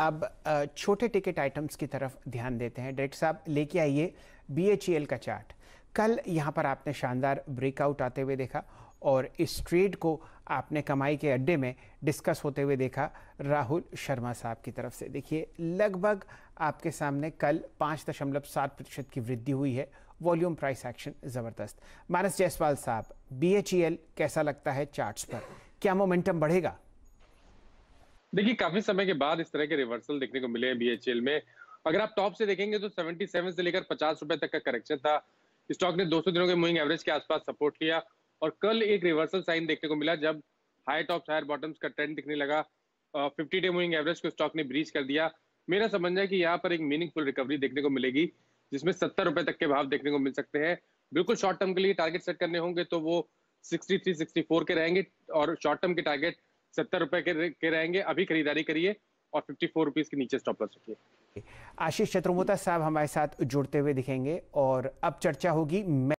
अब छोटे ticket items की तरफ ध्यान देते हैं डायरेक्टर साहब लेके आइए बी e का चार्ट कल यहाँ पर आपने शानदार ब्रेकआउट आते हुए देखा और इस ट्रेड को आपने कमाई के अड्डे में डिस्कस होते हुए देखा राहुल शर्मा साहब की तरफ से देखिए लगभग आपके सामने कल पाँच दशमलव सात प्रतिशत की वृद्धि हुई है वॉल्यूम प्राइस एक्शन ज़बरदस्त मानस जायसवाल साहब बी e कैसा लगता है चार्ट्स पर क्या मोमेंटम बढ़ेगा देखिए काफी समय के बाद इस तरह के रिवर्सल देखने को मिले हैं बीएचएल में अगर आप टॉप से देखेंगे तो 77 से लेकर पचास रुपए तक का करेक्शन था स्टॉक ने 200 दिनों के मूविंग एवरेज के आसपास सपोर्ट लिया और कल एक रिवर्सल साइन देखने को मिला जब हाई टॉप हायर बॉटम्स का ट्रेंड दिखने लगा फिफ्टी डे मूविंग एवरेज को स्टॉक ने ब्रीच कर दिया मेरा समझना है कि यहाँ पर एक मीनिंगफुल रिकवरी देखने को मिलेगी जिसमें सत्तर रुपए तक के भाव देखने को मिल सकते हैं बिल्कुल शॉर्ट टर्म के लिए टारगेट सेट करने होंगे तो वो सिक्सटी फोर के रहेंगे और शॉर्ट टर्म के टारगेट सत्तर रुपए के, के रहेंगे अभी खरीदारी करिए और फिफ्टी फोर रुपीज के नीचे स्टॉप लॉस रखिए आशीष चतुर्मोता साहब हमारे साथ जुड़ते हुए दिखेंगे और अब चर्चा होगी